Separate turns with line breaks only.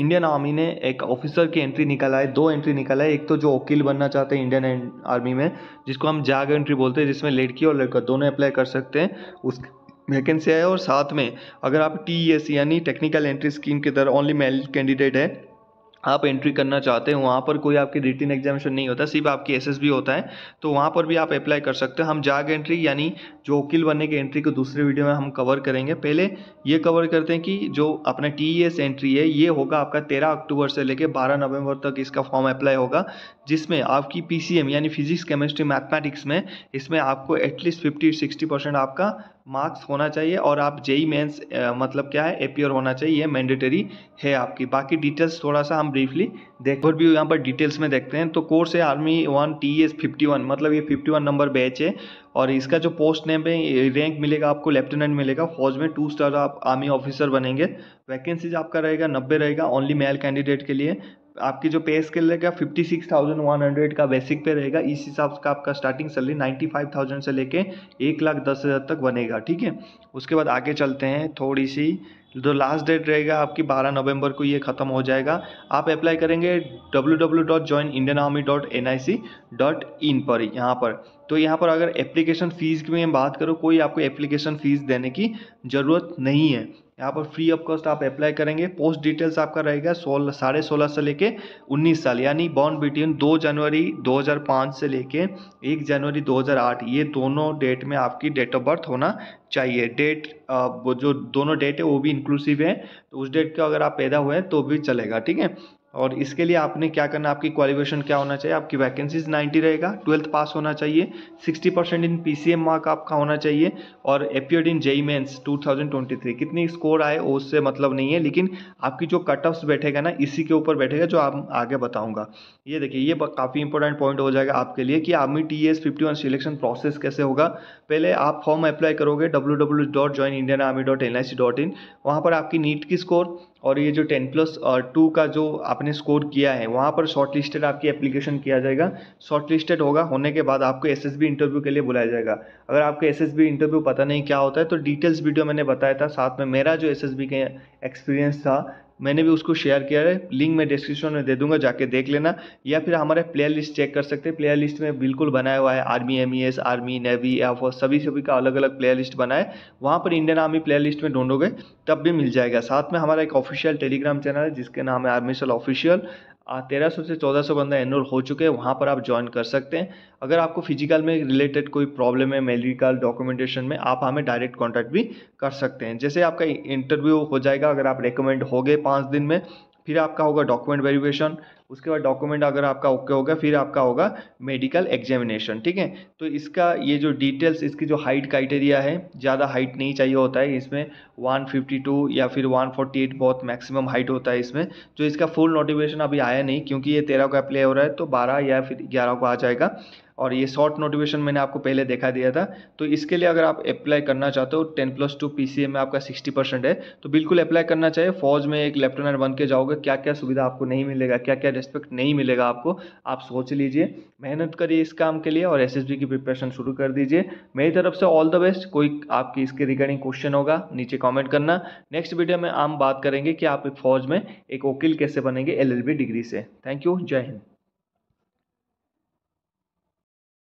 Indian army ने एक officer की एंट्री निकाला है दो एंट्री निकाला है एक तो जो वकील बनना चाहते हैं इंडियन आर्मी में जिसको हम जाग एंट्री बोलते हैं जिसमें लड़की और लड़का दोनों अप्लाई कर सकते हैं उस वैकेंसी है और साथ में अगर आप टी e e, यानी टेक्निकल एंट्री स्कीम के तरह ओनली मेल कैंडिडेट है आप एंट्री करना चाहते हो वहाँ पर कोई आपकी रिटर्न एग्जामिनेशन नहीं होता सिर्फ आपकी एसएसबी होता है तो वहाँ पर भी आप अप्लाई कर सकते हो हम जाग एंट्री यानी जो वकील बनने की एंट्री को दूसरे वीडियो में हम कवर करेंगे पहले ये कवर करते हैं कि जो अपना टी एंट्री e है ये होगा आपका तेरह अक्टूबर से लेकर बारह नवंबर तक इसका फॉर्म अप्लाई होगा जिसमें आपकी पी यानी फिजिक्स केमिस्ट्री मैथमेटिक्स में इसमें आपको एटलीस्ट फिफ्टी सिक्सटी आपका मार्क्स होना चाहिए और आप जेई मेंस मतलब क्या है एपियर होना चाहिए मैंडेटरी है आपकी बाकी डिटेल्स थोड़ा सा हम ब्रीफली देख और भी यहाँ पर डिटेल्स में देखते हैं तो कोर्स है army one T S fifty one मतलब ये फिफ्टी वन नंबर बैच है और इसका जो पोस्ट नेम है रैंक मिलेगा आपको लेफ्टिनेंट मिलेगा फौज में टू स्टार आप आर्मी ऑफिसर बनेंगे वैकेंसीज आपका रहेगा नब्बे रहेगा ओनली मेल कैंडिडेट के लिए आपकी जो पे स्केल रहेगा fifty six thousand one hundred का बेसिक पे रहेगा इस हिसाब का आपका starting salary ninety five thousand से लेके एक लाख दस हज़ार तक बनेगा ठीक है उसके बाद आगे चलते हैं थोड़ी सी जो लास्ट डेट रहेगा आपकी 12 नवंबर को ये ख़त्म हो जाएगा आप अप्लाई करेंगे W W dot Indian army dot N I C dot in पर यहाँ पर तो यहाँ पर अगर एप्लीकेशन फ़ीस की मैं बात करूँ कोई आपको एप्लीकेशन फ़ीस देने की ज़रूरत नहीं है यहाँ पर फ्री ऑफ कॉस्ट आप अप्लाई करेंगे पोस्ट डिटेल्स आपका रहेगा सोलह साढ़े सोलह से लेके उन्नीस साल यानी बॉन्ड बिटवीन दो जनवरी 2005 से लेके एक जनवरी 2008 ये दोनों डेट में आपकी डेट ऑफ बर्थ होना चाहिए डेट जो दोनों डेट है वो भी इंक्लूसिव है तो उस डेट का अगर आप पैदा हुए हैं तो भी चलेगा ठीक है और इसके लिए आपने क्या करना आपकी क्वालिफिकेशन क्या होना चाहिए आपकी वैकेंसीज 90 रहेगा ट्वेल्थ पास होना चाहिए 60 परसेंट इन पी मार्क आपका होना चाहिए और appeared in JEE mains to कितनी स्कोर आए उससे मतलब नहीं है लेकिन आपकी जो कट ऑफ्स बैठेगा ना इसी के ऊपर बैठेगा जो आप आगे बताऊँगा ये देखिए ये काफ़ी इंपॉर्टेंट पॉइंट हो जाएगा आपके लिए कि army T S fifty one selection process कैसे होगा पहले आप फॉर्म अप्लाई करोगे W W dot join Indian army dot N I C dot in वहाँ पर आपकी नीट की स्कोर और ये जो टेन प्लस टू का जो आपने स्कोर किया है वहाँ पर शॉर्ट लिस्टेड आपकी एप्लीकेशन किया जाएगा शॉर्ट लिस्टेड होगा होने के बाद आपको एस इंटरव्यू के लिए बुलाया जाएगा अगर आपको एस इंटरव्यू पता नहीं क्या होता है तो डिटेल्स वीडियो मैंने बताया था साथ में मेरा जो एस के एक्सपीरियंस था मैंने भी उसको शेयर किया है लिंक मैं डिस्क्रिप्शन में दे दूंगा जाके देख लेना या फिर हमारे प्लेयर लिस्ट चेक कर सकते हैं प्लेयर लिस्ट में बिल्कुल बनाया हुआ है army M army navy air force सभी सभी का अलग अलग प्लेयर लिस्ट बनाए वहाँ पर इंडियन आर्मी प्लेयर लिस्ट में ढूंढोगे तब भी मिल जाएगा साथ में हमारा एक ऑफिशियल टेलीग्राम चैनल है जिसके नाम है आर्मी सेल ऑफिशियल तेरह सौ से चौदह सौ बंदा एनरोल हो चुके हैं वहाँ पर आप ज्वाइन कर सकते हैं अगर आपको फिजिकल में रिलेटेड कोई प्रॉब्लम है मेडिकल डॉक्यूमेंटेशन में आप हमें डायरेक्ट कॉन्टैक्ट भी कर सकते हैं जैसे आपका इंटरव्यू हो जाएगा अगर आप रिकमेंड हो गए पाँच दिन में फिर आपका होगा डॉक्यूमेंट वेरिफिकेशन उसके बाद डॉक्यूमेंट अगर आपका ओके होगा फिर आपका होगा मेडिकल एग्जामिनेशन ठीक है तो इसका ये जो डिटेल्स इसकी जो हाइट क्राइटेरिया है ज़्यादा हाइट नहीं चाहिए होता है इसमें 152 या फिर 148 बहुत मैक्सिमम हाइट होता है इसमें जो तो इसका फुल नोटिफिकेशन अभी आया नहीं क्योंकि ये तेरह को अप्लाई हो रहा है तो बारह या फिर ग्यारह को आ जाएगा और ये शॉर्ट नोटिफिकेशन मैंने आपको पहले देखा दिया था तो इसके लिए अगर आप अप्लाई करना चाहते हो टेन प्लस टू पी में आपका सिक्सटी परसेंट है तो बिल्कुल अप्लाई करना चाहिए फौज में एक लेफ्टिनेंट बन के जाओगे क्या क्या सुविधा आपको नहीं मिलेगा क्या क्या रेस्पेक्ट नहीं मिलेगा आपको आप सोच लीजिए मेहनत करिए इस काम के लिए और एस की प्रिपरेशन शुरू कर दीजिए मेरी तरफ से ऑल द बेस्ट कोई आपकी इसके रिगार्डिंग क्वेश्चन होगा नीचे कॉमेंट करना नेक्स्ट वीडियो में हम बात करेंगे कि आप एक फौज में एक वकील कैसे बनेंगे एल डिग्री से थैंक यू जय हिंद